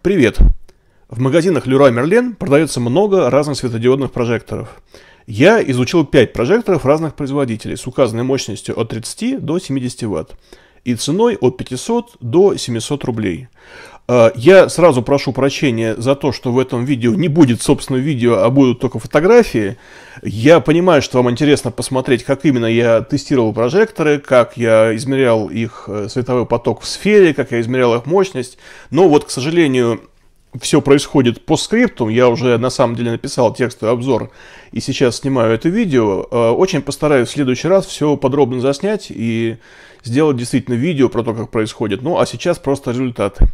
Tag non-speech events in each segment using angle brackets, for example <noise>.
Привет. В магазинах Leroy Merlin продается много разных светодиодных прожекторов. Я изучил 5 прожекторов разных производителей с указанной мощностью от 30 до 70 Вт и ценой от 500 до 700 рублей. А, я сразу прошу прощения за то, что в этом видео не будет собственного видео, а будут только фотографии. Я понимаю, что вам интересно посмотреть, как именно я тестировал прожекторы, как я измерял их э, световой поток в сфере, как я измерял их мощность. Но вот, к сожалению, все происходит по скрипту. Я уже на самом деле написал текстовый обзор и сейчас снимаю это видео. Э, очень постараюсь в следующий раз все подробно заснять и сделать действительно видео про то, как происходит. Ну а сейчас просто результаты.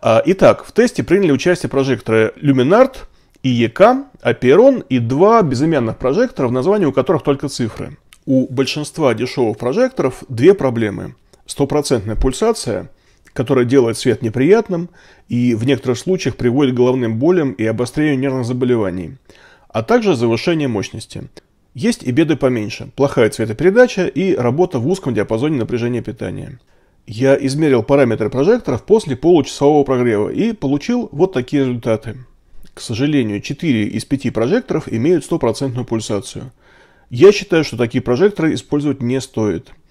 А, итак, в тесте приняли участие прожекторы Luminart, и EK, Аперон и два безымянных прожектора, в названии у которых только цифры. У большинства дешевых прожекторов две проблемы. Стопроцентная пульсация – которая делает свет неприятным и в некоторых случаях приводит к головным болям и обострению нервных заболеваний, а также завышение мощности. Есть и беды поменьше – плохая цветопередача и работа в узком диапазоне напряжения питания. Я измерил параметры прожекторов после получасового прогрева и получил вот такие результаты. К сожалению, 4 из 5 прожекторов имеют стопроцентную пульсацию. Я считаю, что такие прожекторы использовать не стоит –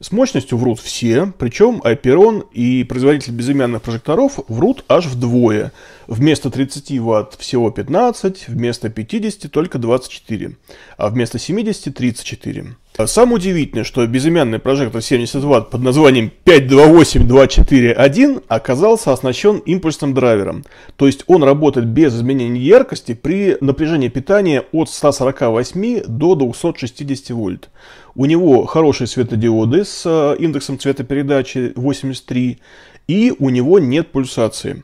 с мощностью врут все, причем Айперон и производитель безымянных прожекторов врут аж вдвое. Вместо 30 Вт всего 15, вместо 50 только 24, а вместо 70 34. А самое удивительное, что безымянный прожектор 70 Вт под названием 528241 оказался оснащен импульсным драйвером. То есть он работает без изменения яркости при напряжении питания от 148 до 260 вольт. У него хорошие светодиоды с э, индексом цветопередачи 83 и у него нет пульсации.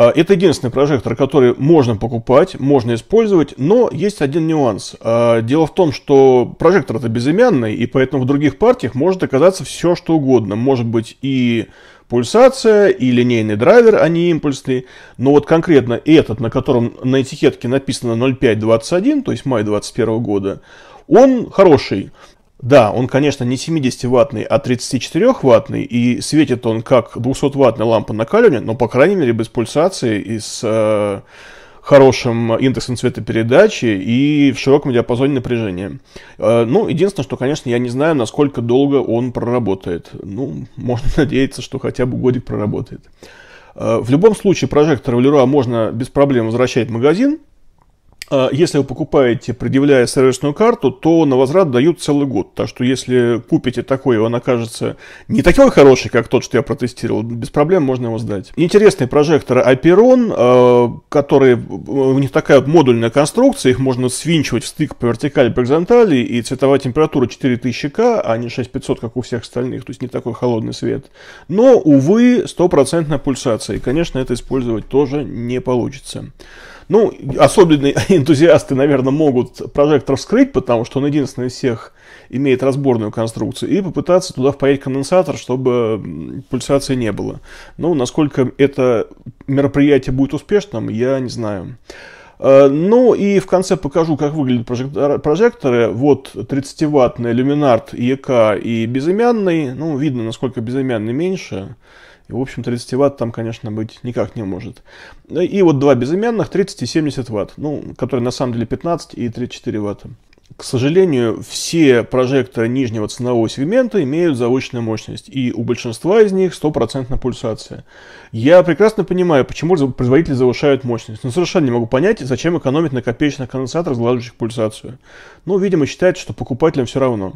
А, это единственный прожектор, который можно покупать, можно использовать, но есть один нюанс. А, дело в том, что прожектор это безымянный, и поэтому в других партиях может оказаться все, что угодно. Может быть и пульсация, и линейный драйвер, а не импульсный. Но вот конкретно этот, на котором на этикетке написано 0521, то есть май 2021 года, он хороший. Да, он, конечно, не 70-ваттный, а 34-ваттный, и светит он как 200-ваттная лампа накаливания, но, по крайней мере, без пульсации и с э, хорошим индексом цветопередачи и в широком диапазоне напряжения. Э, ну, единственное, что, конечно, я не знаю, насколько долго он проработает. Ну, можно <laughs> надеяться, что хотя бы годик проработает. Э, в любом случае, прожектор в Леруа можно без проблем возвращать в магазин, а, если вы покупаете, предъявляя сервисную карту, то на возврат дают целый год. Так что если купите такой, и он окажется не такой хороший, как тот, что я протестировал, без проблем можно его сдать. Интересные прожекторы Aperon, а, которые, у них такая модульная конструкция, их можно свинчивать в стык по вертикали, по горизонтали, и цветовая температура 4000К, а не 6500, как у всех остальных, то есть не такой холодный свет. Но, увы, стопроцентная пульсация, и, конечно, это использовать тоже не получится. Ну, особенные <laughs> энтузиасты, наверное, могут прожектор вскрыть, потому что он единственный из всех имеет разборную конструкцию, и попытаться туда впаять конденсатор, чтобы пульсации не было. Ну, насколько это мероприятие будет успешным, я не знаю. Э, ну и в конце покажу, как выглядят прожекторы. Вот 30-ваттный люминарт ЕК и безымянный. Ну, видно, насколько безымянный меньше. И, в общем, 30 ватт там, конечно, быть никак не может. И вот два безымянных, 30 и 70 ватт, ну, которые на самом деле 15 и 34 ватта. К сожалению, все прожекторы нижнего ценового сегмента имеют заочную мощность, и у большинства из них стопроцентная пульсация. Я прекрасно понимаю, почему производители завышают мощность, но совершенно не могу понять, зачем экономить на копеечных конденсаторах, сглаживающих пульсацию. Ну, видимо, считают, что покупателям все равно.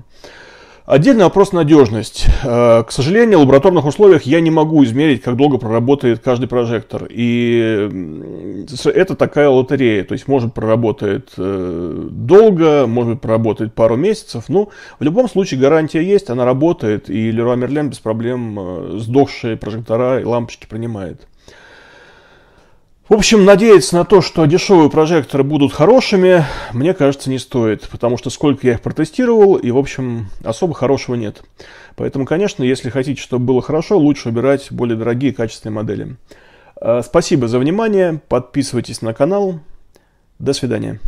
Отдельный вопрос надежность. Э, к сожалению, в лабораторных условиях я не могу измерить, как долго проработает каждый прожектор. И это такая лотерея. То есть, может, проработает э, долго, может, проработает пару месяцев. Но ну, в любом случае, гарантия есть, она работает. И Леруа Мерлен без проблем э, сдохшие прожектора и лампочки принимает. В общем, надеяться на то, что дешевые прожекторы будут хорошими, мне кажется, не стоит, потому что сколько я их протестировал, и, в общем, особо хорошего нет. Поэтому, конечно, если хотите, чтобы было хорошо, лучше убирать более дорогие качественные модели. Э, спасибо за внимание, подписывайтесь на канал, до свидания.